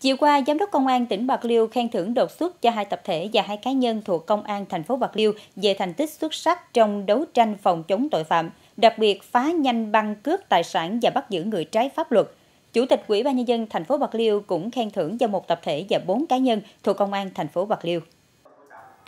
Chiều qua, Giám đốc Công an tỉnh Bạc Liêu khen thưởng đột xuất cho hai tập thể và hai cá nhân thuộc Công an thành phố Bạc Liêu về thành tích xuất sắc trong đấu tranh phòng chống tội phạm, đặc biệt phá nhanh băng cướp tài sản và bắt giữ người trái pháp luật. Chủ tịch Ủy ban nhân dân thành phố Bạc Liêu cũng khen thưởng cho một tập thể và bốn cá nhân thuộc Công an thành phố Bạc Liêu.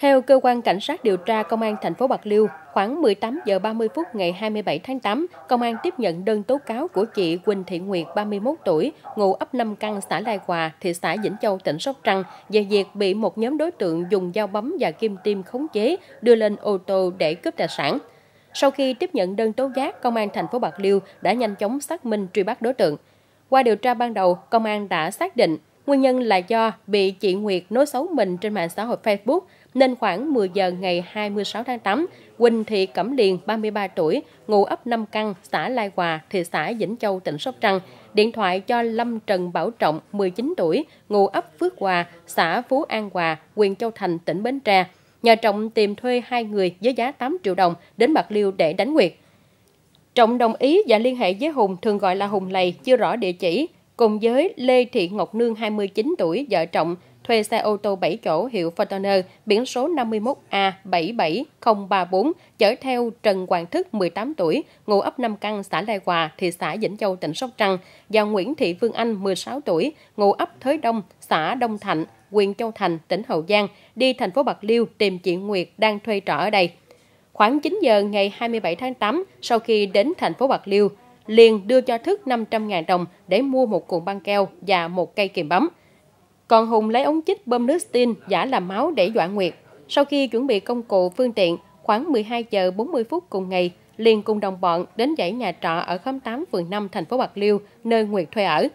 Theo cơ quan cảnh sát điều tra công an thành phố Bạc Liêu, khoảng 18 giờ 30 phút ngày 27 tháng 8, công an tiếp nhận đơn tố cáo của chị Quỳnh Thị Nguyệt 31 tuổi, ngụ ấp Năm Căn, xã Lai Hòa, thị xã Vĩnh Châu, tỉnh Sóc Trăng về việc bị một nhóm đối tượng dùng dao bấm và kim tiêm khống chế đưa lên ô tô để cướp tài sản. Sau khi tiếp nhận đơn tố giác, công an thành phố Bạc Liêu đã nhanh chóng xác minh truy bắt đối tượng. Qua điều tra ban đầu, công an đã xác định Nguyên nhân là do bị chị Nguyệt nói xấu mình trên mạng xã hội Facebook nên khoảng 10 giờ ngày 26 tháng 8, Quỳnh Thị Cẩm Điền, 33 tuổi, ngụ ấp Năm Căn, xã Lai Hòa, thị xã Vĩnh Châu, tỉnh Sóc Trăng, điện thoại cho Lâm Trần Bảo Trọng, 19 tuổi, ngụ ấp Phước Hòa, xã Phú An Hòa, huyện Châu Thành, tỉnh Bến Tre. Nhà Trọng tìm thuê hai người với giá 8 triệu đồng đến Bạc Liêu để đánh Nguyệt. Trọng đồng ý và liên hệ với Hùng, thường gọi là Hùng Lầy, chưa rõ địa chỉ, cùng với Lê Thị Ngọc Nương 29 tuổi, vợ chồng, thuê xe ô tô 7 chỗ hiệu Fortuner biển số 51A77034 chở theo Trần Hoàng Thức 18 tuổi, ngụ ấp Nam Căn, xã Lai Hòa, thị xã Vĩnh Châu, tỉnh Sóc Trăng và Nguyễn Thị Vương Anh 16 tuổi, ngụ ấp Thới Đông, xã Đông Thạnh, huyện Châu Thành, tỉnh Hậu Giang đi thành phố Bạc Liêu tìm chị Nguyệt đang thuê trọ ở đây. Khoảng 9 giờ ngày 27 tháng 8, sau khi đến thành phố Bạc Liêu, liền đưa cho Thức 500.000 đồng để mua một cuộn băng keo và một cây kìm bấm. Còn Hùng lấy ống chích bơm nước stin giả làm máu để dọa Nguyệt. Sau khi chuẩn bị công cụ phương tiện, khoảng 12 giờ 40 phút cùng ngày, liền cùng đồng bọn đến dãy nhà trọ ở khóm 8 phường 5 thành phố Bạc Liêu, nơi Nguyệt thuê ở.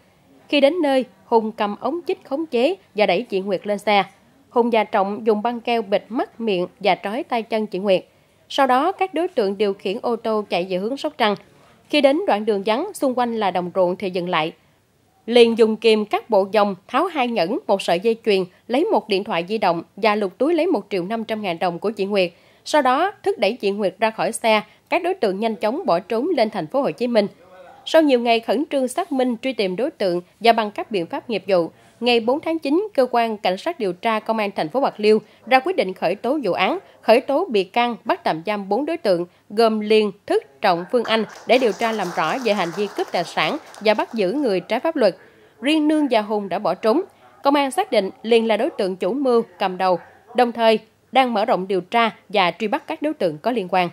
Khi đến nơi, Hùng cầm ống chích khống chế và đẩy chị Nguyệt lên xe. Hùng và Trọng dùng băng keo bịt mắt, miệng và trói tay chân chị Nguyệt. Sau đó, các đối tượng điều khiển ô tô chạy về hướng Sóc Trăng. Khi đến đoạn đường vắng, xung quanh là đồng ruộng thì dừng lại. Liền dùng kìm cắt bộ dòng, tháo hai nhẫn, một sợi dây chuyền, lấy một điện thoại di động và lục túi lấy 1 triệu 500 ngàn đồng của chị Nguyệt. Sau đó, thức đẩy chị Nguyệt ra khỏi xe, các đối tượng nhanh chóng bỏ trốn lên thành phố Hồ Chí Minh. Sau nhiều ngày khẩn trương xác minh truy tìm đối tượng và bằng các biện pháp nghiệp vụ, ngày 4 tháng 9, cơ quan cảnh sát điều tra công an thành phố Bạc Liêu ra quyết định khởi tố vụ án, khởi tố bị can, bắt tạm giam 4 đối tượng gồm Liên, Thức, Trọng Phương Anh để điều tra làm rõ về hành vi cướp tài sản và bắt giữ người trái pháp luật. Riêng Nương và Hùng đã bỏ trốn. Công an xác định Liên là đối tượng chủ mưu cầm đầu, đồng thời đang mở rộng điều tra và truy bắt các đối tượng có liên quan.